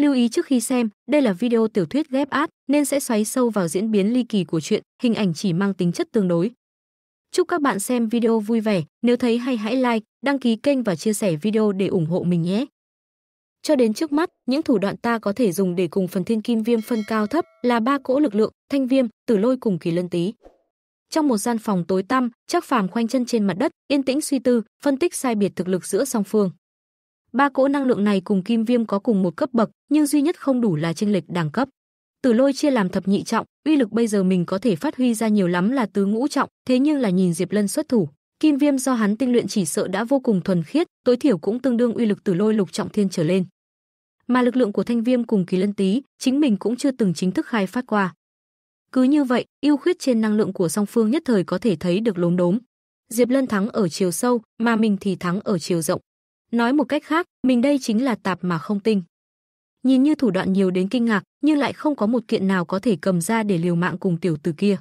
Lưu ý trước khi xem, đây là video tiểu thuyết ghép át nên sẽ xoáy sâu vào diễn biến ly kỳ của chuyện, hình ảnh chỉ mang tính chất tương đối. Chúc các bạn xem video vui vẻ, nếu thấy hay hãy like, đăng ký kênh và chia sẻ video để ủng hộ mình nhé. Cho đến trước mắt, những thủ đoạn ta có thể dùng để cùng phần thiên kim viêm phân cao thấp là ba cỗ lực lượng, thanh viêm, tử lôi cùng kỳ lân tý. Trong một gian phòng tối tăm, Trác Phàm khoanh chân trên mặt đất, yên tĩnh suy tư, phân tích sai biệt thực lực giữa song phương. Ba cỗ năng lượng này cùng Kim Viêm có cùng một cấp bậc, nhưng duy nhất không đủ là chênh lệch đẳng cấp. Tử Lôi chia làm thập nhị trọng, uy lực bây giờ mình có thể phát huy ra nhiều lắm là tứ ngũ trọng, thế nhưng là nhìn Diệp Lân xuất thủ, Kim Viêm do hắn tinh luyện chỉ sợ đã vô cùng thuần khiết, tối thiểu cũng tương đương uy lực Tử Lôi lục trọng thiên trở lên. Mà lực lượng của Thanh Viêm cùng Kỳ Lân Tý, chính mình cũng chưa từng chính thức khai phát qua. Cứ như vậy, ưu khuyết trên năng lượng của song phương nhất thời có thể thấy được lốm đốm. Diệp Lân thắng ở chiều sâu, mà mình thì thắng ở chiều rộng. Nói một cách khác, mình đây chính là tạp mà không tinh. Nhìn như thủ đoạn nhiều đến kinh ngạc, nhưng lại không có một kiện nào có thể cầm ra để liều mạng cùng tiểu tử kia.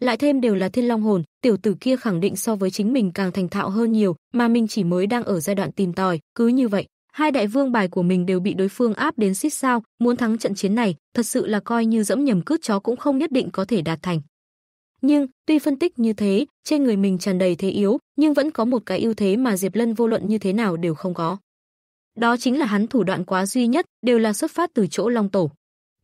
Lại thêm đều là thiên long hồn, tiểu tử kia khẳng định so với chính mình càng thành thạo hơn nhiều, mà mình chỉ mới đang ở giai đoạn tìm tòi, cứ như vậy, hai đại vương bài của mình đều bị đối phương áp đến xít sao, muốn thắng trận chiến này, thật sự là coi như dẫm nhầm cướp chó cũng không nhất định có thể đạt thành. Nhưng, tuy phân tích như thế, trên người mình tràn đầy thế yếu, nhưng vẫn có một cái ưu thế mà Diệp Lân vô luận như thế nào đều không có. Đó chính là hắn thủ đoạn quá duy nhất, đều là xuất phát từ chỗ Long Tổ.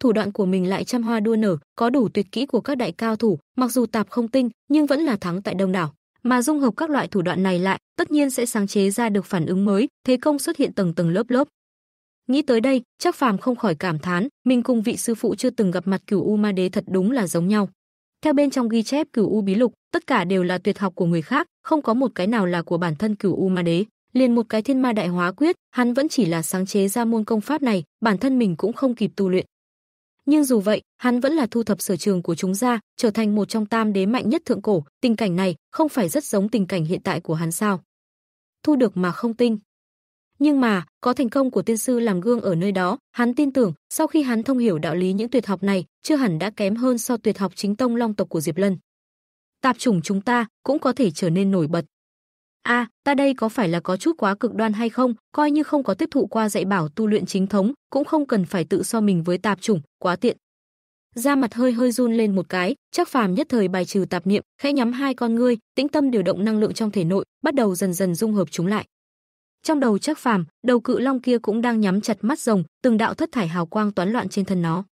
Thủ đoạn của mình lại trăm hoa đua nở, có đủ tuyệt kỹ của các đại cao thủ, mặc dù tạp không tinh, nhưng vẫn là thắng tại đông đảo. Mà dung hợp các loại thủ đoạn này lại, tất nhiên sẽ sáng chế ra được phản ứng mới, thế công xuất hiện tầng tầng lớp lớp. Nghĩ tới đây, chắc Phàm không khỏi cảm thán, mình cùng vị sư phụ chưa từng gặp mặt Cửu U Ma Đế thật đúng là giống nhau. Theo bên trong ghi chép Cửu U bí lục, tất cả đều là tuyệt học của người khác, không có một cái nào là của bản thân Cửu U Ma Đế. Liền một cái Thiên Ma Đại Hóa Quyết, hắn vẫn chỉ là sáng chế ra môn công pháp này, bản thân mình cũng không kịp tu luyện. Nhưng dù vậy, hắn vẫn là thu thập sở trường của chúng ra, trở thành một trong tam đế mạnh nhất thượng cổ, tình cảnh này không phải rất giống tình cảnh hiện tại của hắn sao? Thu được mà không tin, nhưng mà, có thành công của tiên sư làm gương ở nơi đó, hắn tin tưởng, sau khi hắn thông hiểu đạo lý những tuyệt học này, chưa hẳn đã kém hơn so tuyệt học chính tông long tộc của Diệp Lân. Tạp chủng chúng ta cũng có thể trở nên nổi bật. A, à, ta đây có phải là có chút quá cực đoan hay không, coi như không có tiếp thụ qua dạy bảo tu luyện chính thống, cũng không cần phải tự so mình với tạp chủng, quá tiện. Da mặt hơi hơi run lên một cái, chắc phàm nhất thời bài trừ tạp niệm, khẽ nhắm hai con ngươi, tĩnh tâm điều động năng lượng trong thể nội, bắt đầu dần dần dung hợp chúng lại trong đầu chắc Phàm, đầu cự long kia cũng đang nhắm chặt mắt rồng, từng đạo thất thải hào quang toán loạn trên thân nó.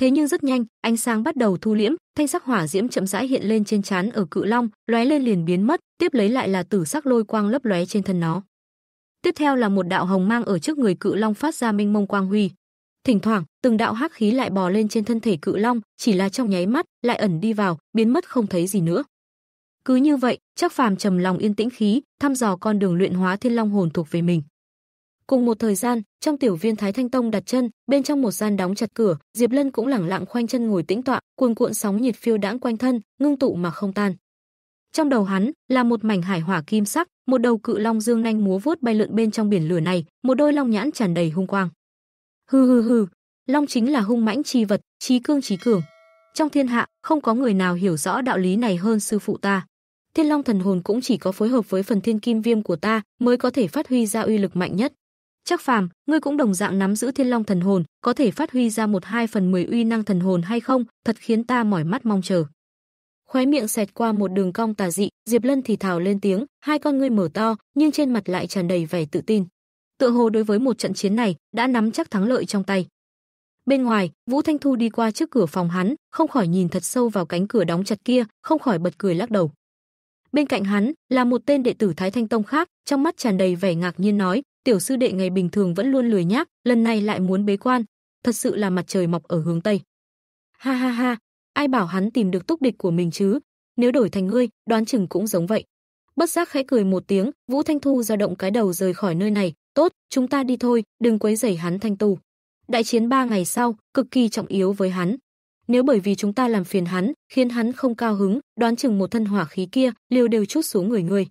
Thế nhưng rất nhanh, ánh sáng bắt đầu thu liễm, thanh sắc hỏa diễm chậm rãi hiện lên trên trán ở cự long, lóe lên liền biến mất, tiếp lấy lại là tử sắc lôi quang lấp lóe trên thân nó. Tiếp theo là một đạo hồng mang ở trước người cự long phát ra minh mông quang huy. Thỉnh thoảng, từng đạo hắc khí lại bò lên trên thân thể cự long, chỉ là trong nháy mắt, lại ẩn đi vào, biến mất không thấy gì nữa. Cứ như vậy, chắc phàm trầm lòng yên tĩnh khí, thăm dò con đường luyện hóa Thiên Long hồn thuộc về mình. Cùng một thời gian, trong tiểu viên Thái Thanh Tông đặt chân, bên trong một gian đóng chặt cửa, Diệp Lân cũng lẳng lặng khoanh chân ngồi tĩnh tọa, cuồn cuộn sóng nhiệt phiêu đãng quanh thân, ngưng tụ mà không tan. Trong đầu hắn là một mảnh hải hỏa kim sắc, một đầu cự long dương nhanh múa vuốt bay lượn bên trong biển lửa này, một đôi long nhãn tràn đầy hung quang. Hừ hừ hừ, long chính là hung mãnh chi vật, chí cương chí cường. Trong thiên hạ, không có người nào hiểu rõ đạo lý này hơn sư phụ ta. Thiên Long thần hồn cũng chỉ có phối hợp với phần thiên kim viêm của ta mới có thể phát huy ra uy lực mạnh nhất. Chắc phàm, ngươi cũng đồng dạng nắm giữ Thiên Long thần hồn, có thể phát huy ra một hai phần mười uy năng thần hồn hay không, thật khiến ta mỏi mắt mong chờ. Khóe miệng xẹt qua một đường cong tà dị, Diệp Lân thì thào lên tiếng, hai con ngươi mở to, nhưng trên mặt lại tràn đầy vẻ tự tin. Tựa hồ đối với một trận chiến này, đã nắm chắc thắng lợi trong tay. Bên ngoài, Vũ Thanh Thu đi qua trước cửa phòng hắn, không khỏi nhìn thật sâu vào cánh cửa đóng chặt kia, không khỏi bật cười lắc đầu. Bên cạnh hắn là một tên đệ tử Thái Thanh Tông khác, trong mắt tràn đầy vẻ ngạc nhiên nói, tiểu sư đệ ngày bình thường vẫn luôn lười nhác, lần này lại muốn bế quan, thật sự là mặt trời mọc ở hướng tây. Ha ha ha, ai bảo hắn tìm được túc địch của mình chứ, nếu đổi thành ngươi, đoán chừng cũng giống vậy. Bất giác khẽ cười một tiếng, Vũ Thanh Thu dao động cái đầu rời khỏi nơi này, "Tốt, chúng ta đi thôi, đừng quấy rầy hắn thanh tu." Đại chiến ba ngày sau, cực kỳ trọng yếu với hắn. Nếu bởi vì chúng ta làm phiền hắn, khiến hắn không cao hứng, đoán chừng một thân hỏa khí kia, liều đều chút xuống người người.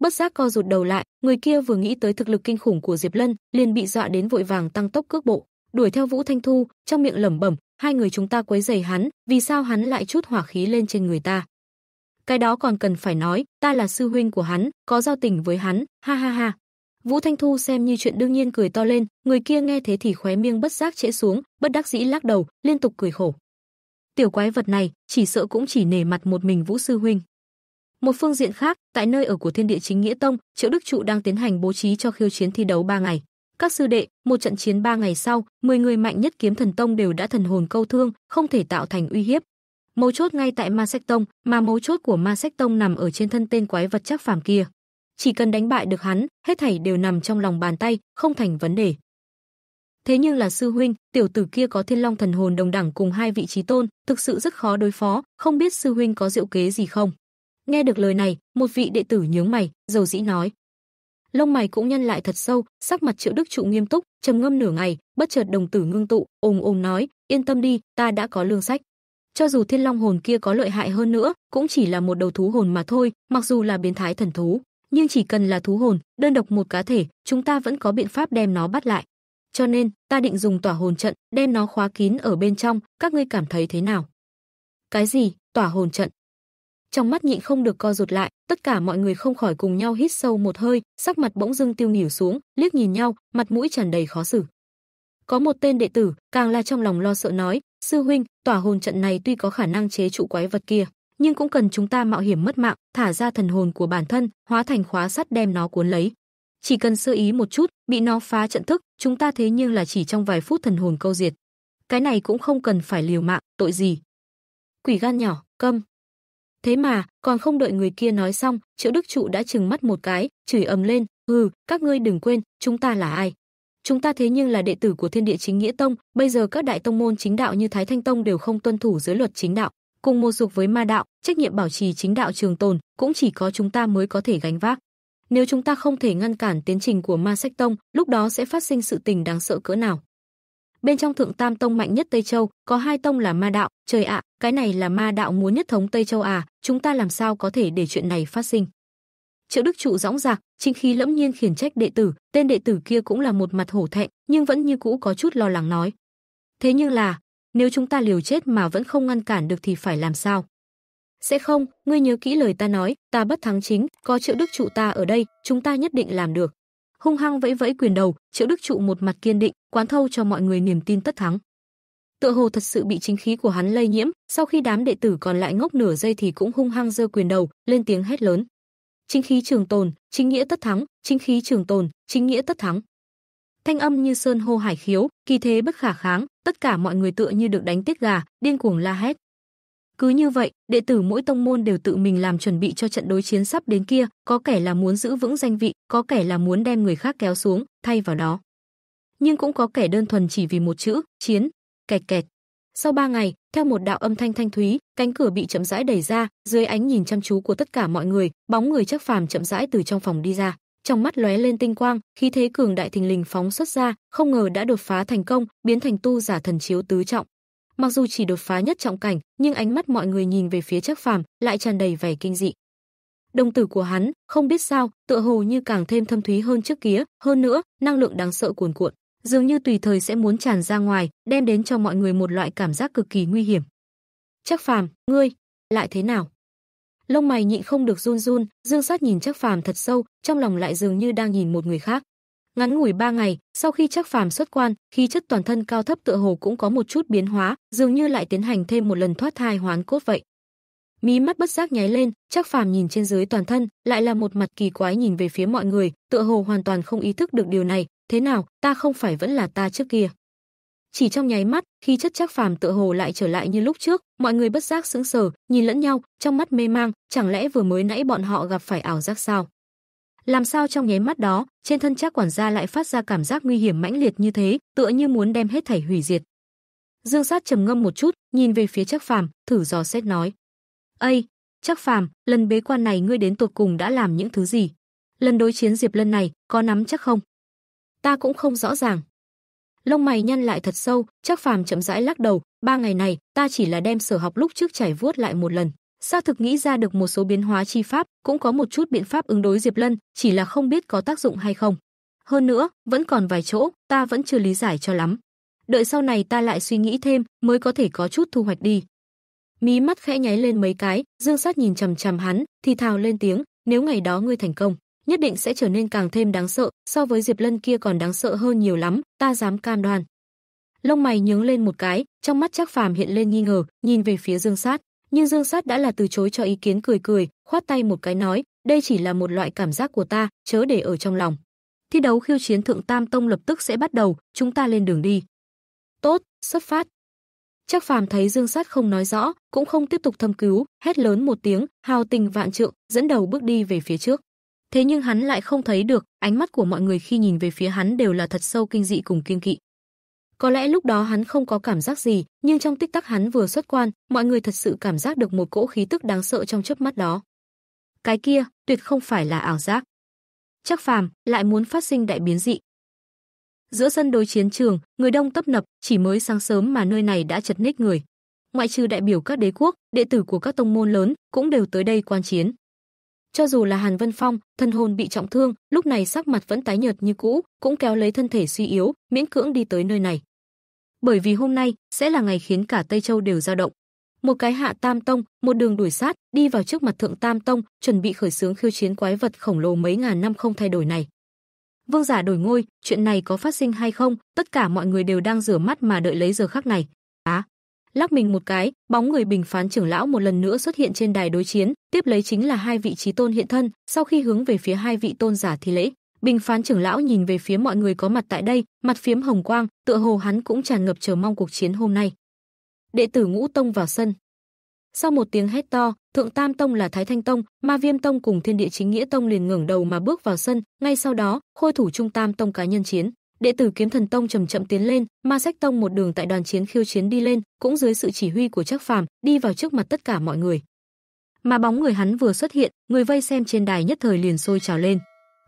Bất giác co rụt đầu lại, người kia vừa nghĩ tới thực lực kinh khủng của Diệp Lân, liền bị dọa đến vội vàng tăng tốc cước bộ, đuổi theo Vũ Thanh Thu, trong miệng lẩm bẩm, hai người chúng ta quấy rầy hắn, vì sao hắn lại chút hỏa khí lên trên người ta? Cái đó còn cần phải nói, ta là sư huynh của hắn, có giao tình với hắn, ha ha ha. Vũ Thanh Thu xem như chuyện đương nhiên cười to lên, người kia nghe thế thì khóe miệng bất giác trễ xuống, bất đắc dĩ lắc đầu, liên tục cười khổ. Tiểu quái vật này, chỉ sợ cũng chỉ nể mặt một mình Vũ sư huynh. Một phương diện khác, tại nơi ở của Thiên Địa Chính Nghĩa Tông, Triệu Đức Trụ đang tiến hành bố trí cho khiêu chiến thi đấu 3 ngày. Các sư đệ, một trận chiến 3 ngày sau, 10 người mạnh nhất kiếm thần tông đều đã thần hồn câu thương, không thể tạo thành uy hiếp. Mấu chốt ngay tại Ma Sách Tông, mà mấu chốt của Ma Sách Tông nằm ở trên thân tên quái vật chắc phàm kia chỉ cần đánh bại được hắn, hết thảy đều nằm trong lòng bàn tay, không thành vấn đề. Thế nhưng là sư huynh, tiểu tử kia có Thiên Long thần hồn đồng đẳng cùng hai vị trí tôn, thực sự rất khó đối phó, không biết sư huynh có diệu kế gì không. Nghe được lời này, một vị đệ tử nhướng mày, dầu dĩ nói: lông mày cũng nhân lại thật sâu, sắc mặt Triệu Đức Trụ nghiêm túc, trầm ngâm nửa ngày, bất chợt đồng tử ngưng tụ, ồm ồm nói, yên tâm đi, ta đã có lương sách. Cho dù Thiên Long hồn kia có lợi hại hơn nữa, cũng chỉ là một đầu thú hồn mà thôi, mặc dù là biến thái thần thú nhưng chỉ cần là thú hồn, đơn độc một cá thể, chúng ta vẫn có biện pháp đem nó bắt lại. Cho nên, ta định dùng tỏa hồn trận đem nó khóa kín ở bên trong, các ngươi cảm thấy thế nào? Cái gì? Tỏa hồn trận? Trong mắt nhịn không được co rụt lại, tất cả mọi người không khỏi cùng nhau hít sâu một hơi, sắc mặt bỗng dưng tiêu nghỉu xuống, liếc nhìn nhau, mặt mũi tràn đầy khó xử. Có một tên đệ tử, càng là trong lòng lo sợ nói, sư huynh, tỏa hồn trận này tuy có khả năng chế trụ quái vật kia, nhưng cũng cần chúng ta mạo hiểm mất mạng, thả ra thần hồn của bản thân, hóa thành khóa sắt đem nó cuốn lấy. Chỉ cần sơ ý một chút, bị nó phá trận thức, chúng ta thế nhưng là chỉ trong vài phút thần hồn câu diệt. Cái này cũng không cần phải liều mạng, tội gì. Quỷ gan nhỏ, câm. Thế mà, còn không đợi người kia nói xong, Triệu Đức Trụ đã chừng mắt một cái, chửi ầm lên, "Hừ, các ngươi đừng quên, chúng ta là ai? Chúng ta thế nhưng là đệ tử của Thiên Địa Chính Nghĩa Tông, bây giờ các đại tông môn chính đạo như Thái Thanh Tông đều không tuân thủ giới luật chính đạo, cùng một dục với ma đạo, trách nhiệm bảo trì chính đạo trường tồn cũng chỉ có chúng ta mới có thể gánh vác. Nếu chúng ta không thể ngăn cản tiến trình của Ma Sách Tông, lúc đó sẽ phát sinh sự tình đáng sợ cỡ nào. Bên trong Thượng Tam Tông mạnh nhất Tây Châu, có hai tông là ma đạo, trời ạ, cái này là ma đạo muốn nhất thống Tây Châu à, chúng ta làm sao có thể để chuyện này phát sinh. Triệu Đức Trụ dõng dạc, chính khí lẫm nhiên khiển trách đệ tử, tên đệ tử kia cũng là một mặt hổ thẹn, nhưng vẫn như cũ có chút lo lắng nói. Thế nhưng là, nếu chúng ta liều chết mà vẫn không ngăn cản được thì phải làm sao? Sẽ không, ngươi nhớ kỹ lời ta nói, ta bất thắng chính, có Triệu Đức trụ ta ở đây, chúng ta nhất định làm được. Hung hăng vẫy vẫy quyền đầu, Triệu Đức trụ một mặt kiên định, quán thâu cho mọi người niềm tin tất thắng. Tựa hồ thật sự bị chính khí của hắn lây nhiễm, sau khi đám đệ tử còn lại ngốc nửa giây thì cũng hung hăng giơ quyền đầu, lên tiếng hét lớn. Chính khí trường tồn, chính nghĩa tất thắng, chính khí trường tồn, chính nghĩa tất thắng. Thanh âm như sơn hô hải khiếu, kỳ thế bất khả kháng, tất cả mọi người tựa như được đánh tiết gà, điên cuồng la hét. Cứ như vậy, đệ tử mỗi tông môn đều tự mình làm chuẩn bị cho trận đối chiến sắp đến kia, có kẻ là muốn giữ vững danh vị, có kẻ là muốn đem người khác kéo xuống, thay vào đó. Nhưng cũng có kẻ đơn thuần chỉ vì một chữ, chiến, kẹt kẹt. Sau ba ngày, theo một đạo âm thanh thanh thúy, cánh cửa bị chậm rãi đẩy ra, dưới ánh nhìn chăm chú của tất cả mọi người, bóng người chắc phàm chậm rãi từ trong phòng đi ra trong mắt lóe lên tinh quang, khí thế cường đại thình lình phóng xuất ra, không ngờ đã đột phá thành công, biến thành tu giả thần chiếu tứ trọng. Mặc dù chỉ đột phá nhất trọng cảnh, nhưng ánh mắt mọi người nhìn về phía Trác Phàm, lại tràn đầy vẻ kinh dị. Đồng tử của hắn, không biết sao, tựa hồ như càng thêm thâm thúy hơn trước kia, hơn nữa, năng lượng đáng sợ cuồn cuộn, dường như tùy thời sẽ muốn tràn ra ngoài, đem đến cho mọi người một loại cảm giác cực kỳ nguy hiểm. Trác Phàm, ngươi, lại thế nào? lông mày nhịn không được run run, Dương Sát nhìn Trác Phàm thật sâu, trong lòng lại dường như đang nhìn một người khác. Ngắn ngủi ba ngày, sau khi Trác Phàm xuất quan, khí chất toàn thân cao thấp tựa hồ cũng có một chút biến hóa, dường như lại tiến hành thêm một lần thoát thai hoán cốt vậy. Mí mắt bất giác nháy lên, Trác Phàm nhìn trên dưới toàn thân, lại là một mặt kỳ quái nhìn về phía mọi người, tựa hồ hoàn toàn không ý thức được điều này, thế nào, ta không phải vẫn là ta trước kia. Chỉ trong nháy mắt, khi chất chắc phàm tựa hồ lại trở lại như lúc trước, mọi người bất giác sững sờ, nhìn lẫn nhau, trong mắt mê mang, chẳng lẽ vừa mới nãy bọn họ gặp phải ảo giác sao? Làm sao trong nháy mắt đó, trên thân chắc quản gia lại phát ra cảm giác nguy hiểm mãnh liệt như thế, tựa như muốn đem hết thảy hủy diệt. Dương Sát trầm ngâm một chút, nhìn về phía chắc Phàm, thử dò xét nói: "Ây, chắc Phàm, lần bế quan này ngươi đến tột cùng đã làm những thứ gì? Lần đối chiến Diệp Lân này, có nắm chắc không?" "Ta cũng không rõ ràng." lông mày nhăn lại thật sâu, chắc phàm chậm rãi lắc đầu, ba ngày này, ta chỉ là đem sở học lúc trước trải vuốt lại một lần. Xác thực nghĩ ra được một số biến hóa chi pháp, cũng có một chút biện pháp ứng đối Diệp Lân, chỉ là không biết có tác dụng hay không. Hơn nữa, vẫn còn vài chỗ, ta vẫn chưa lý giải cho lắm. Đợi sau này ta lại suy nghĩ thêm, mới có thể có chút thu hoạch đi. Mí mắt khẽ nháy lên mấy cái, Dương Sát nhìn chằm chằm hắn, thì thào lên tiếng, nếu ngày đó ngươi thành công, nhất định sẽ trở nên càng thêm đáng sợ, so với Diệp Lân kia còn đáng sợ hơn nhiều lắm, ta dám cam đoan. Lông mày nhướng lên một cái, trong mắt Trác Phàm hiện lên nghi ngờ, nhìn về phía Dương Sát, nhưng Dương Sát đã là từ chối cho ý kiến cười cười, khoát tay một cái nói, đây chỉ là một loại cảm giác của ta, chớ để ở trong lòng. Thi đấu khiêu chiến thượng tam tông lập tức sẽ bắt đầu, chúng ta lên đường đi. Tốt, xuất phát. Trác Phàm thấy Dương Sát không nói rõ, cũng không tiếp tục thâm cứu, hét lớn một tiếng, hào tình vạn trượng, dẫn đầu bước đi về phía trước thế nhưng hắn lại không thấy được, ánh mắt của mọi người khi nhìn về phía hắn đều là thật sâu kinh dị cùng kiên kỵ. Có lẽ lúc đó hắn không có cảm giác gì, nhưng trong tích tắc hắn vừa xuất quan, mọi người thật sự cảm giác được một cỗ khí tức đáng sợ trong chớp mắt đó. Cái kia, tuyệt không phải là ảo giác. Chắc phàm, lại muốn phát sinh đại biến dị. Giữa sân đối chiến trường, người đông tấp nập, chỉ mới sáng sớm mà nơi này đã chật ních người. Ngoại trừ đại biểu các đế quốc, đệ tử của các tông môn lớn cũng đều tới đây quan chiến. Cho dù là Hàn Vân Phong, thân hồn bị trọng thương, lúc này sắc mặt vẫn tái nhợt như cũ, cũng kéo lấy thân thể suy yếu, miễn cưỡng đi tới nơi này. Bởi vì hôm nay sẽ là ngày khiến cả Tây Châu đều dao động. Một cái hạ Tam Tông, một đường đuổi sát, đi vào trước mặt Thượng Tam Tông, chuẩn bị khởi xướng khiêu chiến quái vật khổng lồ mấy ngàn năm không thay đổi này. Vương giả đổi ngôi, chuyện này có phát sinh hay không, tất cả mọi người đều đang rửa mắt mà đợi lấy giờ khắc này lắc mình một cái, bóng người bình phán trưởng lão một lần nữa xuất hiện trên đài đối chiến, tiếp lấy chính là hai vị trí tôn hiện thân, sau khi hướng về phía hai vị tôn giả thì lễ. Bình phán trưởng lão nhìn về phía mọi người có mặt tại đây, mặt phiếm hồng quang, tựa hồ hắn cũng tràn ngập chờ mong cuộc chiến hôm nay. Đệ tử Ngũ Tông vào sân. Sau một tiếng hét to, Thượng Tam Tông là Thái Thanh Tông, Ma Viêm Tông cùng Thiên Địa Chính Nghĩa Tông liền ngẩng đầu mà bước vào sân, ngay sau đó, khôi thủ Trung Tam Tông cá nhân chiến đệ tử Kiếm Thần Tông chậm chậm tiến lên, Ma Sách Tông một đường tại đoàn chiến khiêu chiến đi lên, cũng dưới sự chỉ huy của Trác Phàm, đi vào trước mặt tất cả mọi người. Mà bóng người hắn vừa xuất hiện, người vây xem trên đài nhất thời liền sôi trào lên.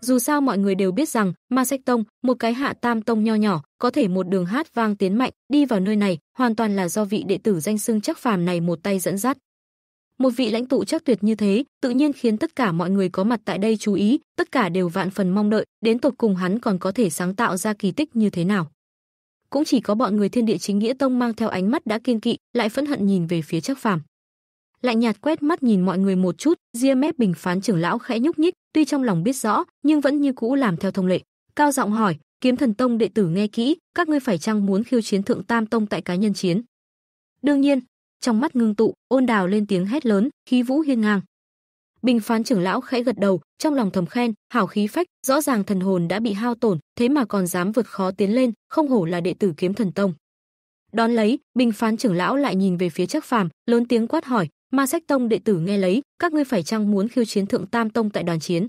Dù sao mọi người đều biết rằng, Ma Sách Tông, một cái hạ tam tông nho nhỏ, có thể một đường hát vang tiến mạnh, đi vào nơi này, hoàn toàn là do vị đệ tử danh xưng Trác Phàm này một tay dẫn dắt. Một vị lãnh tụ chắc tuyệt như thế, tự nhiên khiến tất cả mọi người có mặt tại đây chú ý, tất cả đều vạn phần mong đợi, đến tột cùng hắn còn có thể sáng tạo ra kỳ tích như thế nào. Cũng chỉ có bọn người Thiên Địa Chính Nghĩa Tông mang theo ánh mắt đã kiên kỵ, lại phẫn hận nhìn về phía Trác Phàm. Lạnh nhạt quét mắt nhìn mọi người một chút, ria mép bình phán trưởng lão khẽ nhúc nhích, tuy trong lòng biết rõ, nhưng vẫn như cũ làm theo thông lệ. Cao giọng hỏi, Kiếm Thần Tông đệ tử nghe kỹ, các ngươi phải chăng muốn khiêu chiến Thượng Tam Tông tại cá nhân chiến? Đương nhiên, trong mắt ngưng tụ, ôn đào lên tiếng hét lớn, khí vũ hiên ngang. Bình phán trưởng lão khẽ gật đầu, trong lòng thầm khen, hảo khí phách, rõ ràng thần hồn đã bị hao tổn, thế mà còn dám vượt khó tiến lên, không hổ là đệ tử kiếm thần tông. Đón lấy, bình phán trưởng lão lại nhìn về phía chắc Phàm, lớn tiếng quát hỏi, "Ma Sách Tông đệ tử nghe lấy, các ngươi phải chăng muốn khiêu chiến Thượng Tam Tông tại đoàn chiến?"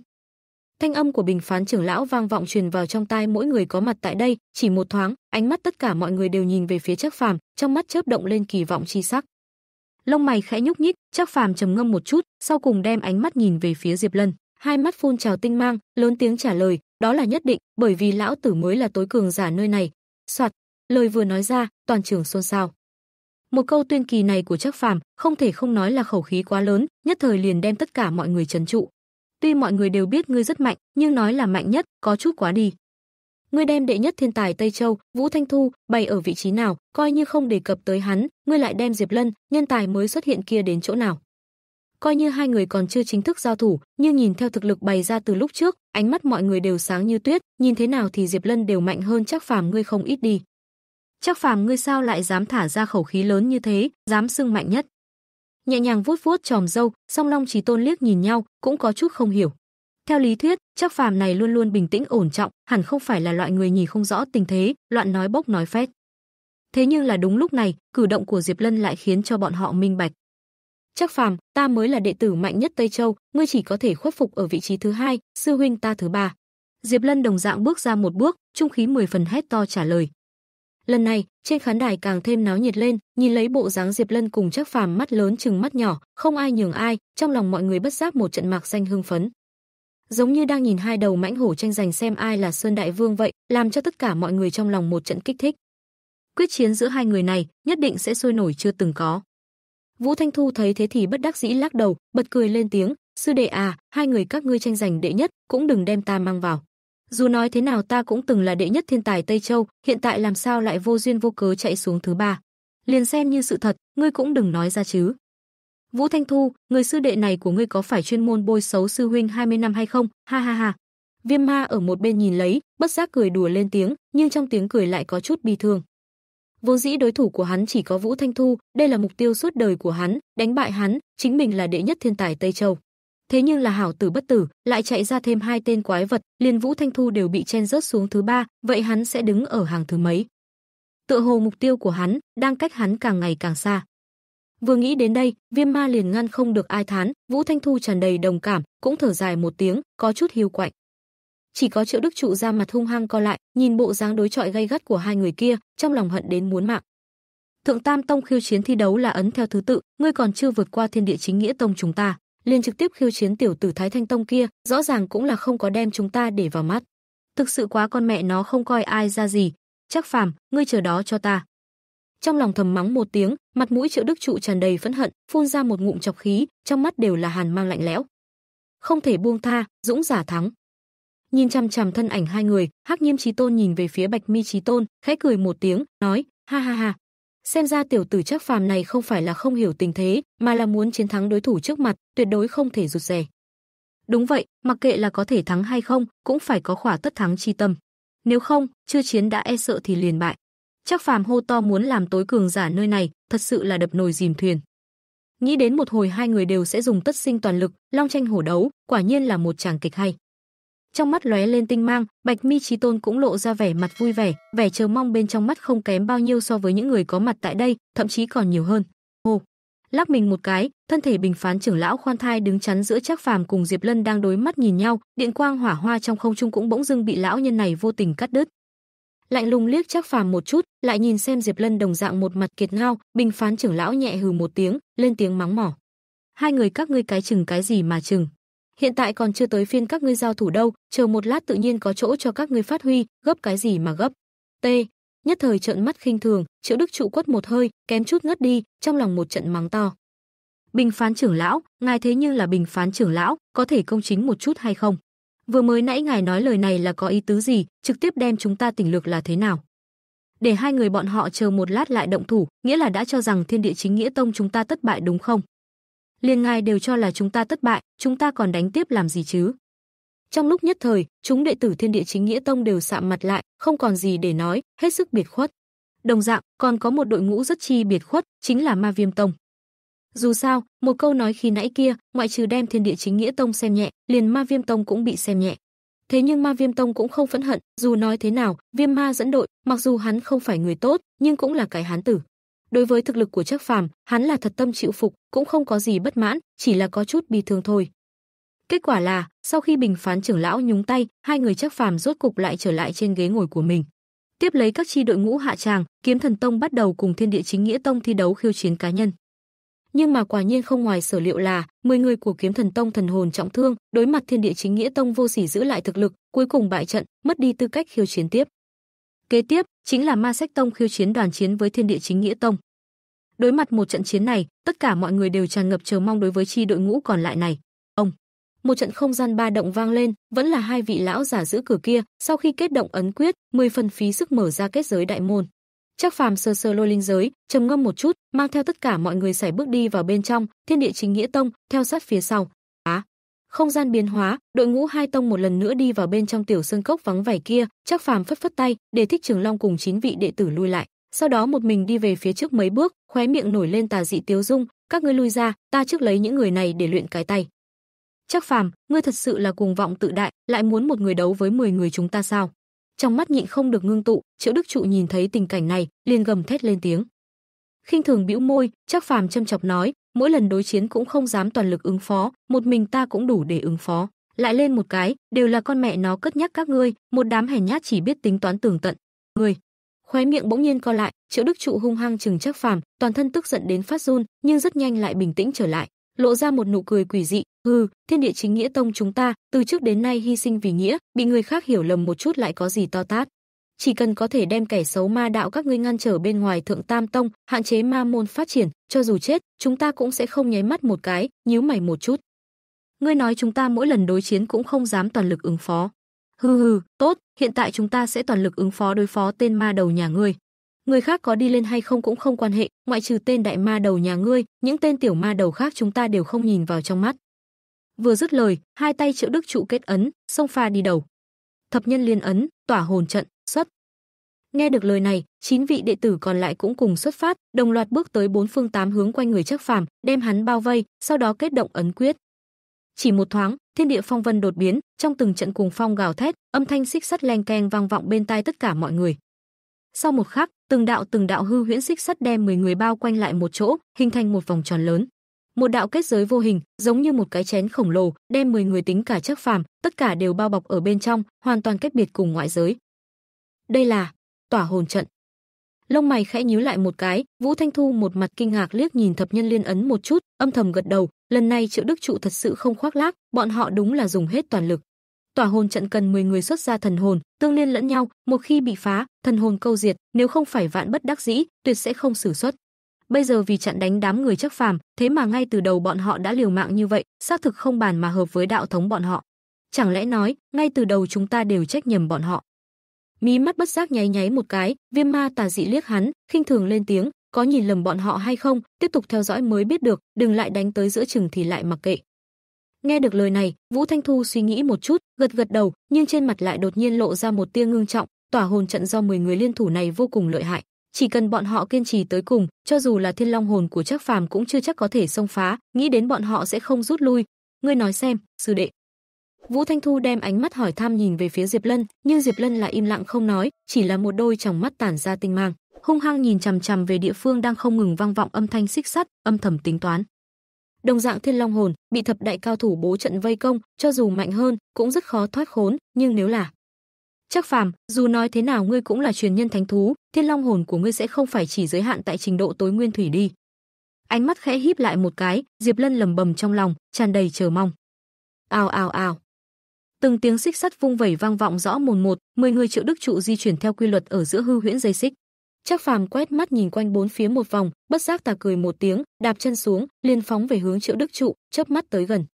Thanh âm của bình phán trưởng lão vang vọng truyền vào trong tai mỗi người có mặt tại đây, chỉ một thoáng, ánh mắt tất cả mọi người đều nhìn về phía chắc Phàm, trong mắt chớp động lên kỳ vọng chi sắc lông mày khẽ nhúc nhích, chắc phàm trầm ngâm một chút, sau cùng đem ánh mắt nhìn về phía Diệp Lân, hai mắt phun trào tinh mang, lớn tiếng trả lời, đó là nhất định, bởi vì lão tử mới là tối cường giả nơi này. Soạt, lời vừa nói ra, toàn trường xôn xao. Một câu tuyên kỳ này của chắc Phàm, không thể không nói là khẩu khí quá lớn, nhất thời liền đem tất cả mọi người chấn trụ. Tuy mọi người đều biết ngươi rất mạnh, nhưng nói là mạnh nhất, có chút quá đi ngươi đem đệ nhất thiên tài Tây Châu, Vũ Thanh Thu, bày ở vị trí nào, coi như không đề cập tới hắn, ngươi lại đem Diệp Lân, nhân tài mới xuất hiện kia đến chỗ nào? Coi như hai người còn chưa chính thức giao thủ, nhưng nhìn theo thực lực bày ra từ lúc trước, ánh mắt mọi người đều sáng như tuyết, nhìn thế nào thì Diệp Lân đều mạnh hơn chắc phàm ngươi không ít đi. Chắc phàm ngươi sao lại dám thả ra khẩu khí lớn như thế, dám xưng mạnh nhất. Nhẹ nhàng vuốt vuốt tròm dâu, song long trí tôn liếc nhìn nhau, cũng có chút không hiểu theo lý thuyết, chắc Phàm này luôn luôn bình tĩnh ổn trọng, hẳn không phải là loại người nhìn không rõ tình thế, loạn nói bốc nói phét. Thế nhưng là đúng lúc này, cử động của Diệp Lân lại khiến cho bọn họ minh bạch. Chắc Phàm, ta mới là đệ tử mạnh nhất Tây Châu, ngươi chỉ có thể khuất phục ở vị trí thứ hai, sư huynh ta thứ ba. Diệp Lân đồng dạng bước ra một bước, trung khí mười phần hét to trả lời. Lần này, trên khán đài càng thêm náo nhiệt lên, nhìn lấy bộ dáng Diệp Lân cùng chắc Phàm mắt lớn chừng mắt nhỏ, không ai nhường ai, trong lòng mọi người bất giác một trận mạc xanh hưng phấn giống như đang nhìn hai đầu mãnh hổ tranh giành xem ai là Sơn Đại Vương vậy, làm cho tất cả mọi người trong lòng một trận kích thích. Quyết chiến giữa hai người này nhất định sẽ sôi nổi chưa từng có. Vũ Thanh Thu thấy thế thì bất đắc dĩ lắc đầu, bật cười lên tiếng, "Sư đệ à, hai người các ngươi tranh giành đệ nhất, cũng đừng đem ta mang vào. Dù nói thế nào ta cũng từng là đệ nhất thiên tài Tây Châu, hiện tại làm sao lại vô duyên vô cớ chạy xuống thứ ba? Liền xem như sự thật, ngươi cũng đừng nói ra chứ." Vũ Thanh Thu, người sư đệ này của ngươi có phải chuyên môn bôi xấu sư huynh 20 năm hay không? Ha ha ha. Viêm Ma ở một bên nhìn lấy, bất giác cười đùa lên tiếng, nhưng trong tiếng cười lại có chút bi thương. Vô dĩ đối thủ của hắn chỉ có Vũ Thanh Thu, đây là mục tiêu suốt đời của hắn, đánh bại hắn, chính mình là đệ nhất thiên tài Tây Châu. Thế nhưng là hảo tử bất tử, lại chạy ra thêm hai tên quái vật, liền Vũ Thanh Thu đều bị chen rớt xuống thứ ba, vậy hắn sẽ đứng ở hàng thứ mấy? Tựa hồ mục tiêu của hắn đang cách hắn càng ngày càng xa. Vừa nghĩ đến đây, Viêm Ma liền ngăn không được ai thán, Vũ Thanh Thu tràn đầy đồng cảm, cũng thở dài một tiếng, có chút hiu quạnh. Chỉ có Triệu Đức Trụ ra mặt hung hăng co lại, nhìn bộ dáng đối chọi gay gắt của hai người kia, trong lòng hận đến muốn mạng. Thượng Tam Tông khiêu chiến thi đấu là ấn theo thứ tự, ngươi còn chưa vượt qua thiên địa chính nghĩa tông chúng ta, liền trực tiếp khiêu chiến tiểu tử Thái Thanh Tông kia, rõ ràng cũng là không có đem chúng ta để vào mắt. Thực sự quá con mẹ nó không coi ai ra gì, chắc phàm, ngươi chờ đó cho ta trong lòng thầm mắng một tiếng, mặt mũi Triệu Đức Trụ tràn đầy phẫn hận, phun ra một ngụm chọc khí, trong mắt đều là hàn mang lạnh lẽo. Không thể buông tha, dũng giả thắng. Nhìn chằm chằm thân ảnh hai người, Hắc Nhiêm Chí Tôn nhìn về phía Bạch Mi Chí Tôn, khẽ cười một tiếng, nói: "Ha ha ha, xem ra tiểu tử chắc Phàm này không phải là không hiểu tình thế, mà là muốn chiến thắng đối thủ trước mặt, tuyệt đối không thể rụt rè." Đúng vậy, mặc kệ là có thể thắng hay không, cũng phải có khỏa tất thắng chi tâm. Nếu không, chưa chiến đã e sợ thì liền bại. Chắc phàm hô to muốn làm tối cường giả nơi này, thật sự là đập nồi dìm thuyền. Nghĩ đến một hồi hai người đều sẽ dùng tất sinh toàn lực, long tranh hổ đấu, quả nhiên là một chàng kịch hay. Trong mắt lóe lên tinh mang, Bạch Mi Chí Tôn cũng lộ ra vẻ mặt vui vẻ, vẻ chờ mong bên trong mắt không kém bao nhiêu so với những người có mặt tại đây, thậm chí còn nhiều hơn. Hô, lắc mình một cái, thân thể bình phán trưởng lão khoan thai đứng chắn giữa Trác Phàm cùng Diệp Lân đang đối mắt nhìn nhau, điện quang hỏa hoa trong không trung cũng bỗng dưng bị lão nhân này vô tình cắt đứt, lạnh lùng liếc Trác Phàm một chút, lại nhìn xem Diệp Lân đồng dạng một mặt kiệt ngao, bình phán trưởng lão nhẹ hừ một tiếng, lên tiếng mắng mỏ. Hai người các ngươi cái chừng cái gì mà chừng? Hiện tại còn chưa tới phiên các ngươi giao thủ đâu, chờ một lát tự nhiên có chỗ cho các ngươi phát huy, gấp cái gì mà gấp. T, nhất thời trợn mắt khinh thường, Triệu Đức trụ quất một hơi, kém chút ngất đi, trong lòng một trận mắng to. Bình phán trưởng lão, ngài thế nhưng là bình phán trưởng lão, có thể công chính một chút hay không? vừa mới nãy ngài nói lời này là có ý tứ gì, trực tiếp đem chúng ta tỉnh lược là thế nào? Để hai người bọn họ chờ một lát lại động thủ, nghĩa là đã cho rằng Thiên Địa Chính Nghĩa Tông chúng ta thất bại đúng không? liền ngài đều cho là chúng ta thất bại, chúng ta còn đánh tiếp làm gì chứ? Trong lúc nhất thời, chúng đệ tử Thiên Địa Chính Nghĩa Tông đều sạm mặt lại, không còn gì để nói, hết sức biệt khuất. Đồng dạng, còn có một đội ngũ rất chi biệt khuất, chính là Ma Viêm Tông. Dù sao, một câu nói khi nãy kia, ngoại trừ đem Thiên Địa Chính Nghĩa Tông xem nhẹ, liền Ma Viêm Tông cũng bị xem nhẹ. Thế nhưng Ma Viêm Tông cũng không phẫn hận, dù nói thế nào, Viêm Ma dẫn đội, mặc dù hắn không phải người tốt, nhưng cũng là cái hán tử. Đối với thực lực của chắc Phàm, hắn là thật tâm chịu phục, cũng không có gì bất mãn, chỉ là có chút bi thương thôi. Kết quả là, sau khi bình phán trưởng lão nhúng tay, hai người chắc Phàm rốt cục lại trở lại trên ghế ngồi của mình. Tiếp lấy các chi đội ngũ hạ tràng, Kiếm Thần Tông bắt đầu cùng Thiên Địa Chính Nghĩa Tông thi đấu khiêu chiến cá nhân nhưng mà quả nhiên không ngoài sở liệu là 10 người của Kiếm Thần Tông thần hồn trọng thương, đối mặt Thiên Địa Chính Nghĩa Tông vô sỉ giữ lại thực lực, cuối cùng bại trận, mất đi tư cách khiêu chiến tiếp. Kế tiếp chính là Ma Sách Tông khiêu chiến đoàn chiến với Thiên Địa Chính Nghĩa Tông. Đối mặt một trận chiến này, tất cả mọi người đều tràn ngập chờ mong đối với chi đội ngũ còn lại này. Ông một trận không gian ba động vang lên, vẫn là hai vị lão giả giữ cửa kia, sau khi kết động ấn quyết, mười phần phí sức mở ra kết giới đại môn. Trác Phàm sờ sờ lôi linh giới, trầm ngâm một chút, mang theo tất cả mọi người sải bước đi vào bên trong, Thiên Địa Chính Nghĩa Tông theo sát phía sau. Á, à, không gian biến hóa, đội ngũ hai tông một lần nữa đi vào bên trong tiểu sơn cốc vắng vẻ kia, Trác Phàm phất phất tay, để Thích Trường Long cùng chín vị đệ tử lui lại. Sau đó một mình đi về phía trước mấy bước, khóe miệng nổi lên tà dị tiêu dung, các ngươi lui ra, ta trước lấy những người này để luyện cái tay. Trác Phàm, ngươi thật sự là cuồng vọng tự đại, lại muốn một người đấu với 10 người chúng ta sao? trong mắt nhịn không được ngưng tụ, Triệu Đức Trụ nhìn thấy tình cảnh này, liền gầm thét lên tiếng. Khinh thường bĩu môi, chắc Phàm châm chọc nói, mỗi lần đối chiến cũng không dám toàn lực ứng phó, một mình ta cũng đủ để ứng phó. Lại lên một cái, đều là con mẹ nó cất nhắc các ngươi, một đám hèn nhát chỉ biết tính toán tường tận. Ngươi, khóe miệng bỗng nhiên co lại, Triệu Đức Trụ hung hăng chừng Trác Phàm, toàn thân tức giận đến phát run, nhưng rất nhanh lại bình tĩnh trở lại lộ ra một nụ cười quỷ dị, "Hừ, Thiên Địa Chính Nghĩa Tông chúng ta, từ trước đến nay hy sinh vì nghĩa, bị người khác hiểu lầm một chút lại có gì to tát. Chỉ cần có thể đem kẻ xấu ma đạo các ngươi ngăn trở bên ngoài Thượng Tam Tông, hạn chế ma môn phát triển, cho dù chết, chúng ta cũng sẽ không nháy mắt một cái, nhíu mày một chút." Ngươi nói chúng ta mỗi lần đối chiến cũng không dám toàn lực ứng phó. Hừ hừ, tốt, hiện tại chúng ta sẽ toàn lực ứng phó đối phó tên ma đầu nhà ngươi người khác có đi lên hay không cũng không quan hệ, ngoại trừ tên đại ma đầu nhà ngươi, những tên tiểu ma đầu khác chúng ta đều không nhìn vào trong mắt. Vừa dứt lời, hai tay Triệu Đức trụ kết ấn, xông pha đi đầu. Thập nhân liên ấn, tỏa hồn trận, xuất. Nghe được lời này, chín vị đệ tử còn lại cũng cùng xuất phát, đồng loạt bước tới bốn phương tám hướng quanh người chắc Phàm, đem hắn bao vây, sau đó kết động ấn quyết. Chỉ một thoáng, thiên địa phong vân đột biến, trong từng trận cùng phong gào thét, âm thanh xích sắt leng keng vang vọng bên tai tất cả mọi người. Sau một khắc, từng đạo từng đạo hư huyễn xích sắt đem 10 người bao quanh lại một chỗ, hình thành một vòng tròn lớn. Một đạo kết giới vô hình, giống như một cái chén khổng lồ, đem 10 người tính cả chắc phàm, tất cả đều bao bọc ở bên trong, hoàn toàn cách biệt cùng ngoại giới. Đây là Tỏa hồn trận. Lông mày khẽ nhíu lại một cái, Vũ Thanh Thu một mặt kinh ngạc liếc nhìn thập nhân liên ấn một chút, âm thầm gật đầu, lần này Triệu Đức trụ thật sự không khoác lác, bọn họ đúng là dùng hết toàn lực. Tòa hồn trận cần 10 người xuất ra thần hồn, tương liên lẫn nhau, một khi bị phá, thần hồn câu diệt, nếu không phải vạn bất đắc dĩ, tuyệt sẽ không sử xuất. Bây giờ vì chặn đánh đám người chắc phàm, thế mà ngay từ đầu bọn họ đã liều mạng như vậy, xác thực không bàn mà hợp với đạo thống bọn họ. Chẳng lẽ nói, ngay từ đầu chúng ta đều trách nhầm bọn họ? Mí mắt bất giác nháy nháy một cái, Viêm Ma tà dị liếc hắn, khinh thường lên tiếng, có nhìn lầm bọn họ hay không, tiếp tục theo dõi mới biết được, đừng lại đánh tới giữa chừng thì lại mặc kệ. Nghe được lời này, Vũ Thanh Thu suy nghĩ một chút, gật gật đầu, nhưng trên mặt lại đột nhiên lộ ra một tia ngưng trọng, tỏa hồn trận do 10 người liên thủ này vô cùng lợi hại, chỉ cần bọn họ kiên trì tới cùng, cho dù là thiên long hồn của Trác Phàm cũng chưa chắc có thể xông phá, nghĩ đến bọn họ sẽ không rút lui. Ngươi nói xem, sư đệ. Vũ Thanh Thu đem ánh mắt hỏi thăm nhìn về phía Diệp Lân, nhưng Diệp Lân lại im lặng không nói, chỉ là một đôi tròng mắt tản ra tinh mang, hung hăng nhìn chằm chằm về địa phương đang không ngừng vang vọng âm thanh xích sắt, âm thầm tính toán. Đồng dạng Thiên Long hồn, bị thập đại cao thủ bố trận vây công, cho dù mạnh hơn, cũng rất khó thoát khốn, nhưng nếu là Chắc phàm, dù nói thế nào ngươi cũng là truyền nhân thánh thú, Thiên Long hồn của ngươi sẽ không phải chỉ giới hạn tại trình độ tối nguyên thủy đi. Ánh mắt khẽ híp lại một cái, Diệp Lân lầm bầm trong lòng, tràn đầy chờ mong. Ao ao ao, Từng tiếng xích sắt vung vẩy vang vọng rõ mồn một, mười người triệu đức trụ di chuyển theo quy luật ở giữa hư huyễn dây xích. Trác Phàm quét mắt nhìn quanh bốn phía một vòng, bất giác tà cười một tiếng, đạp chân xuống, liền phóng về hướng Triệu Đức trụ, chớp mắt tới gần.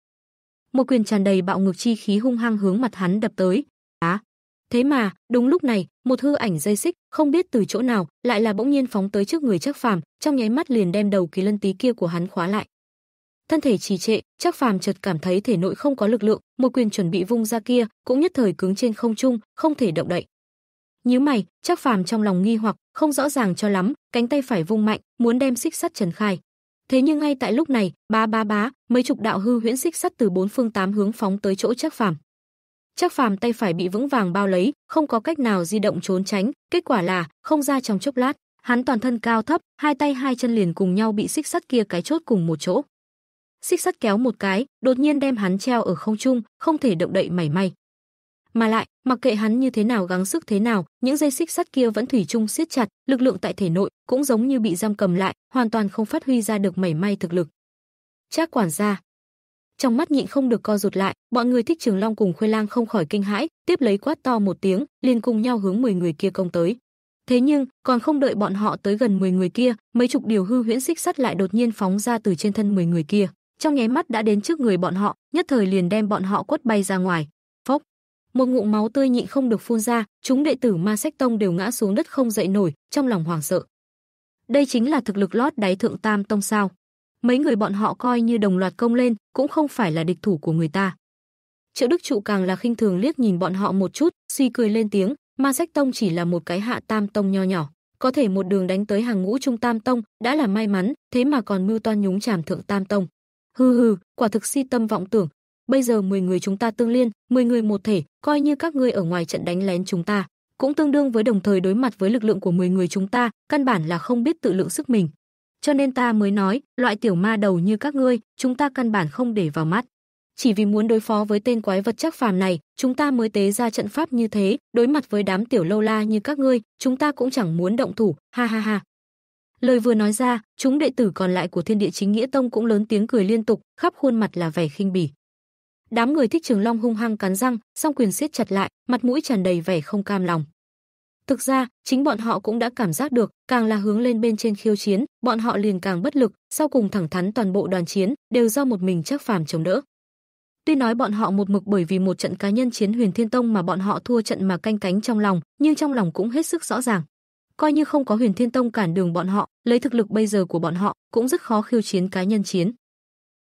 Một quyền tràn đầy bạo ngược chi khí hung hăng hướng mặt hắn đập tới. Á! Thế mà, đúng lúc này, một hư ảnh dây xích, không biết từ chỗ nào, lại là bỗng nhiên phóng tới trước người Trác Phàm, trong nháy mắt liền đem đầu kỳ lân tí kia của hắn khóa lại. Thân thể trì trệ, Trác Phàm chợt cảm thấy thể nội không có lực lượng, một quyền chuẩn bị vung ra kia, cũng nhất thời cứng trên không trung, không thể động đậy. Nhíu mày, chắc Phàm trong lòng nghi hoặc, không rõ ràng cho lắm, cánh tay phải vung mạnh, muốn đem xích sắt trần khai. Thế nhưng ngay tại lúc này, bá bá bá, mấy chục đạo hư huyễn xích sắt từ bốn phương tám hướng phóng tới chỗ chắc Phàm. chắc Phàm tay phải bị vững vàng bao lấy, không có cách nào di động trốn tránh, kết quả là, không ra trong chốc lát, hắn toàn thân cao thấp, hai tay hai chân liền cùng nhau bị xích sắt kia cái chốt cùng một chỗ. Xích sắt kéo một cái, đột nhiên đem hắn treo ở không trung, không thể động đậy mảy may. Mà lại, mặc kệ hắn như thế nào gắng sức thế nào, những dây xích sắt kia vẫn thủy chung siết chặt, lực lượng tại thể nội cũng giống như bị giam cầm lại, hoàn toàn không phát huy ra được mảy may thực lực. Trác quản gia, trong mắt nhịn không được co rụt lại, bọn người thích Trường Long cùng Khuê Lang không khỏi kinh hãi, tiếp lấy quát to một tiếng, liền cùng nhau hướng 10 người kia công tới. Thế nhưng, còn không đợi bọn họ tới gần 10 người kia, mấy chục điều hư huyễn xích sắt lại đột nhiên phóng ra từ trên thân 10 người kia, trong nháy mắt đã đến trước người bọn họ, nhất thời liền đem bọn họ quất bay ra ngoài một ngụm máu tươi nhịn không được phun ra, chúng đệ tử Ma Sách Tông đều ngã xuống đất không dậy nổi, trong lòng hoảng sợ. Đây chính là thực lực lót đáy thượng tam tông sao? Mấy người bọn họ coi như đồng loạt công lên, cũng không phải là địch thủ của người ta. Triệu Đức Trụ càng là khinh thường liếc nhìn bọn họ một chút, suy cười lên tiếng, Ma Sách Tông chỉ là một cái hạ tam tông nho nhỏ, có thể một đường đánh tới hàng ngũ trung tam tông, đã là may mắn, thế mà còn mưu toan nhúng chàm thượng tam tông. Hừ hừ, quả thực si tâm vọng tưởng, bây giờ 10 người chúng ta tương liên, 10 người một thể, coi như các ngươi ở ngoài trận đánh lén chúng ta, cũng tương đương với đồng thời đối mặt với lực lượng của 10 người chúng ta, căn bản là không biết tự lượng sức mình. Cho nên ta mới nói, loại tiểu ma đầu như các ngươi, chúng ta căn bản không để vào mắt. Chỉ vì muốn đối phó với tên quái vật chắc phàm này, chúng ta mới tế ra trận pháp như thế, đối mặt với đám tiểu lâu la như các ngươi, chúng ta cũng chẳng muốn động thủ, ha ha ha. Lời vừa nói ra, chúng đệ tử còn lại của Thiên Địa Chính Nghĩa Tông cũng lớn tiếng cười liên tục, khắp khuôn mặt là vẻ khinh bỉ. Đám người thích Trường Long hung hăng cắn răng, song quyền siết chặt lại, mặt mũi tràn đầy vẻ không cam lòng. Thực ra, chính bọn họ cũng đã cảm giác được, càng là hướng lên bên trên khiêu chiến, bọn họ liền càng bất lực, sau cùng thẳng thắn toàn bộ đoàn chiến đều do một mình chắc Phàm chống đỡ. Tuy nói bọn họ một mực bởi vì một trận cá nhân chiến Huyền Thiên Tông mà bọn họ thua trận mà canh cánh trong lòng, nhưng trong lòng cũng hết sức rõ ràng. Coi như không có Huyền Thiên Tông cản đường bọn họ, lấy thực lực bây giờ của bọn họ cũng rất khó khiêu chiến cá nhân chiến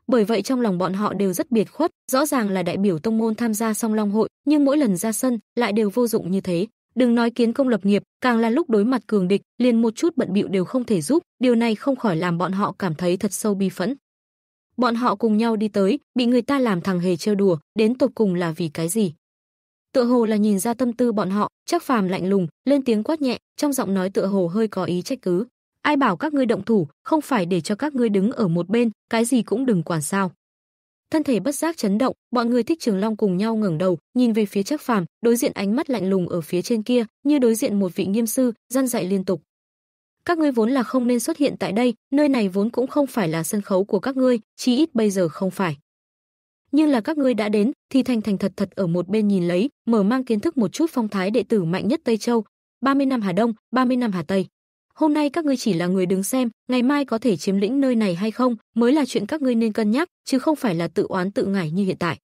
bởi vậy trong lòng bọn họ đều rất biệt khuất, rõ ràng là đại biểu tông môn tham gia song long hội, nhưng mỗi lần ra sân lại đều vô dụng như thế. Đừng nói kiến công lập nghiệp, càng là lúc đối mặt cường địch, liền một chút bận bịu đều không thể giúp, điều này không khỏi làm bọn họ cảm thấy thật sâu bi phẫn. Bọn họ cùng nhau đi tới, bị người ta làm thằng hề trêu đùa, đến tột cùng là vì cái gì? Tựa hồ là nhìn ra tâm tư bọn họ, chắc phàm lạnh lùng, lên tiếng quát nhẹ, trong giọng nói tựa hồ hơi có ý trách cứ ai bảo các ngươi động thủ, không phải để cho các ngươi đứng ở một bên, cái gì cũng đừng quản sao. Thân thể bất giác chấn động, bọn người thích Trường Long cùng nhau ngẩng đầu, nhìn về phía chắc Phàm, đối diện ánh mắt lạnh lùng ở phía trên kia, như đối diện một vị nghiêm sư, răn dạy liên tục. Các ngươi vốn là không nên xuất hiện tại đây, nơi này vốn cũng không phải là sân khấu của các ngươi, chí ít bây giờ không phải. Nhưng là các ngươi đã đến, thì thành thành thật thật ở một bên nhìn lấy, mở mang kiến thức một chút phong thái đệ tử mạnh nhất Tây Châu, 30 năm Hà Đông, 30 năm Hà Tây hôm nay các ngươi chỉ là người đứng xem, ngày mai có thể chiếm lĩnh nơi này hay không, mới là chuyện các ngươi nên cân nhắc, chứ không phải là tự oán tự ngải như hiện tại.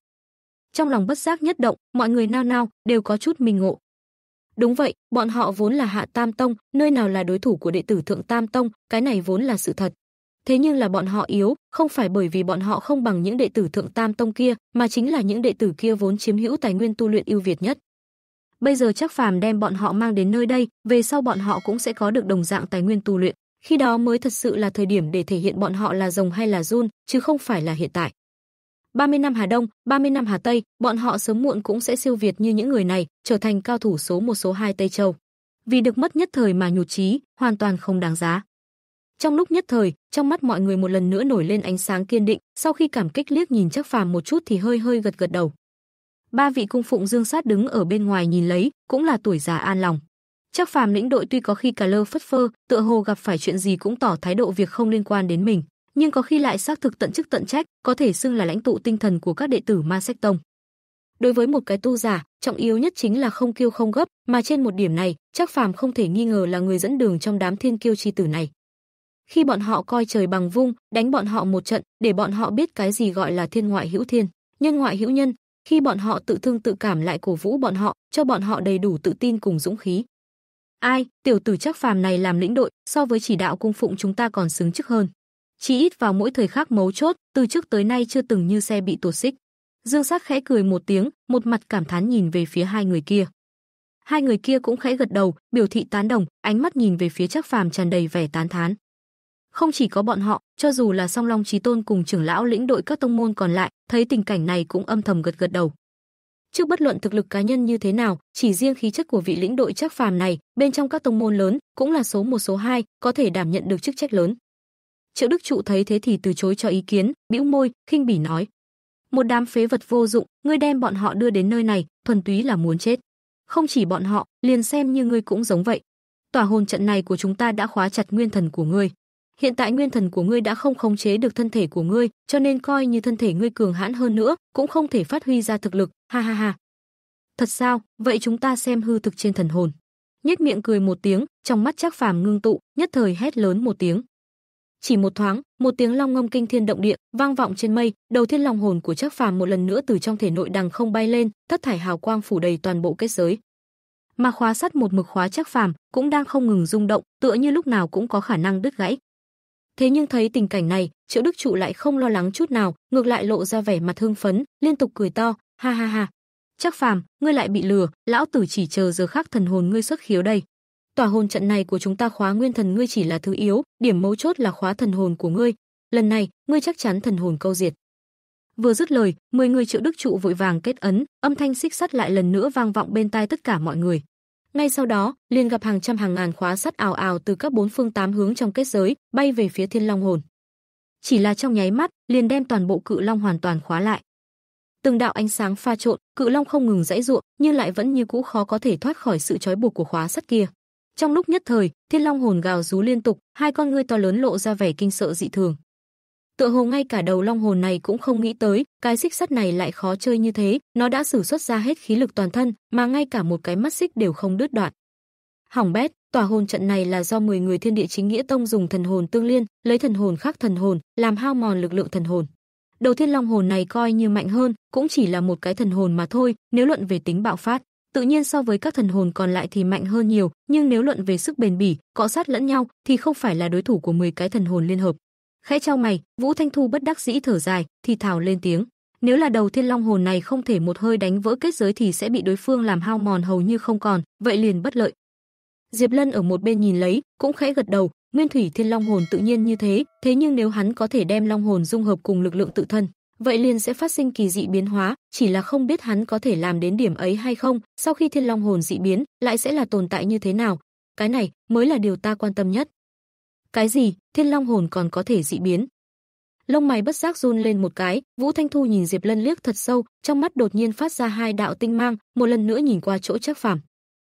Trong lòng bất giác nhất động, mọi người nao nao, đều có chút mình ngộ. Đúng vậy, bọn họ vốn là hạ Tam Tông, nơi nào là đối thủ của đệ tử Thượng Tam Tông, cái này vốn là sự thật. Thế nhưng là bọn họ yếu, không phải bởi vì bọn họ không bằng những đệ tử Thượng Tam Tông kia, mà chính là những đệ tử kia vốn chiếm hữu tài nguyên tu luyện ưu việt nhất. Bây giờ chắc phàm đem bọn họ mang đến nơi đây, về sau bọn họ cũng sẽ có được đồng dạng tài nguyên tu luyện. Khi đó mới thật sự là thời điểm để thể hiện bọn họ là rồng hay là run, chứ không phải là hiện tại. 30 năm Hà Đông, 30 năm Hà Tây, bọn họ sớm muộn cũng sẽ siêu việt như những người này, trở thành cao thủ số một số hai Tây Châu. Vì được mất nhất thời mà nhụt chí, hoàn toàn không đáng giá. Trong lúc nhất thời, trong mắt mọi người một lần nữa nổi lên ánh sáng kiên định, sau khi cảm kích liếc nhìn chắc phàm một chút thì hơi hơi gật gật đầu. Ba vị cung phụng Dương Sát đứng ở bên ngoài nhìn lấy, cũng là tuổi già an lòng. Chắc phàm lĩnh đội tuy có khi cà lơ phất phơ, tựa hồ gặp phải chuyện gì cũng tỏ thái độ việc không liên quan đến mình, nhưng có khi lại xác thực tận chức tận trách, có thể xưng là lãnh tụ tinh thần của các đệ tử Ma Sách Tông. Đối với một cái tu giả, trọng yếu nhất chính là không kiêu không gấp, mà trên một điểm này, chắc phàm không thể nghi ngờ là người dẫn đường trong đám thiên kiêu chi tử này. Khi bọn họ coi trời bằng vung, đánh bọn họ một trận, để bọn họ biết cái gì gọi là thiên ngoại hữu thiên, nhân ngoại hữu nhân, khi bọn họ tự thương tự cảm lại cổ vũ bọn họ, cho bọn họ đầy đủ tự tin cùng dũng khí. Ai, tiểu tử chắc phàm này làm lĩnh đội, so với chỉ đạo cung phụng chúng ta còn xứng chức hơn. Chỉ ít vào mỗi thời khắc mấu chốt, từ trước tới nay chưa từng như xe bị tuột xích. Dương sắc khẽ cười một tiếng, một mặt cảm thán nhìn về phía hai người kia. Hai người kia cũng khẽ gật đầu, biểu thị tán đồng, ánh mắt nhìn về phía chắc Phàm tràn đầy vẻ tán thán. Không chỉ có bọn họ, cho dù là Song Long Chí Tôn cùng trưởng lão lĩnh đội các tông môn còn lại, thấy tình cảnh này cũng âm thầm gật gật đầu. Trước bất luận thực lực cá nhân như thế nào, chỉ riêng khí chất của vị lĩnh đội chắc phàm này, bên trong các tông môn lớn cũng là số một số hai, có thể đảm nhận được chức trách lớn. Triệu Đức Trụ thấy thế thì từ chối cho ý kiến, bĩu môi, khinh bỉ nói: "Một đám phế vật vô dụng, ngươi đem bọn họ đưa đến nơi này, thuần túy là muốn chết. Không chỉ bọn họ, liền xem như ngươi cũng giống vậy. Tòa hồn trận này của chúng ta đã khóa chặt nguyên thần của ngươi hiện tại nguyên thần của ngươi đã không khống chế được thân thể của ngươi, cho nên coi như thân thể ngươi cường hãn hơn nữa, cũng không thể phát huy ra thực lực, ha ha ha. Thật sao? Vậy chúng ta xem hư thực trên thần hồn. Nhếch miệng cười một tiếng, trong mắt Trác Phàm ngưng tụ, nhất thời hét lớn một tiếng. Chỉ một thoáng, một tiếng long ngâm kinh thiên động địa vang vọng trên mây, đầu thiên long hồn của Trác Phàm một lần nữa từ trong thể nội đằng không bay lên, thất thải hào quang phủ đầy toàn bộ kết giới. Mà khóa sắt một mực khóa Trác Phàm cũng đang không ngừng rung động, tựa như lúc nào cũng có khả năng đứt gãy. Thế nhưng thấy tình cảnh này, Triệu Đức Trụ lại không lo lắng chút nào, ngược lại lộ ra vẻ mặt hưng phấn, liên tục cười to, ha ha ha. Chắc phàm, ngươi lại bị lừa, lão tử chỉ chờ giờ khắc thần hồn ngươi xuất khiếu đây. Tòa hồn trận này của chúng ta khóa nguyên thần ngươi chỉ là thứ yếu, điểm mấu chốt là khóa thần hồn của ngươi. Lần này, ngươi chắc chắn thần hồn câu diệt. Vừa dứt lời, mười người Triệu Đức Trụ vội vàng kết ấn, âm thanh xích sắt lại lần nữa vang vọng bên tai tất cả mọi người. Ngay sau đó, liền gặp hàng trăm hàng ngàn khóa sắt ảo ảo từ các bốn phương tám hướng trong kết giới, bay về phía Thiên Long hồn. Chỉ là trong nháy mắt, liền đem toàn bộ cự long hoàn toàn khóa lại. Từng đạo ánh sáng pha trộn, cự long không ngừng dãy giụa, nhưng lại vẫn như cũ khó có thể thoát khỏi sự trói buộc của khóa sắt kia. Trong lúc nhất thời, Thiên Long hồn gào rú liên tục, hai con ngươi to lớn lộ ra vẻ kinh sợ dị thường. Tựa hồ ngay cả đầu long hồn này cũng không nghĩ tới, cái xích sắt này lại khó chơi như thế, nó đã sử xuất ra hết khí lực toàn thân, mà ngay cả một cái mắt xích đều không đứt đoạn. Hỏng bét, tòa hồn trận này là do 10 người thiên địa chính nghĩa tông dùng thần hồn tương liên, lấy thần hồn khác thần hồn, làm hao mòn lực lượng thần hồn. Đầu thiên long hồn này coi như mạnh hơn, cũng chỉ là một cái thần hồn mà thôi, nếu luận về tính bạo phát, tự nhiên so với các thần hồn còn lại thì mạnh hơn nhiều, nhưng nếu luận về sức bền bỉ, cọ sát lẫn nhau thì không phải là đối thủ của 10 cái thần hồn liên hợp. Khẽ trao mày, Vũ Thanh Thu bất đắc dĩ thở dài, thì thào lên tiếng, nếu là đầu thiên long hồn này không thể một hơi đánh vỡ kết giới thì sẽ bị đối phương làm hao mòn hầu như không còn, vậy liền bất lợi. Diệp Lân ở một bên nhìn lấy, cũng khẽ gật đầu, nguyên thủy thiên long hồn tự nhiên như thế, thế nhưng nếu hắn có thể đem long hồn dung hợp cùng lực lượng tự thân, vậy liền sẽ phát sinh kỳ dị biến hóa, chỉ là không biết hắn có thể làm đến điểm ấy hay không, sau khi thiên long hồn dị biến, lại sẽ là tồn tại như thế nào. Cái này mới là điều ta quan tâm nhất. Cái gì? Thiên Long hồn còn có thể dị biến? Lông mày bất giác run lên một cái, Vũ Thanh Thu nhìn Diệp Lân liếc thật sâu, trong mắt đột nhiên phát ra hai đạo tinh mang, một lần nữa nhìn qua chỗ chắc Phàm.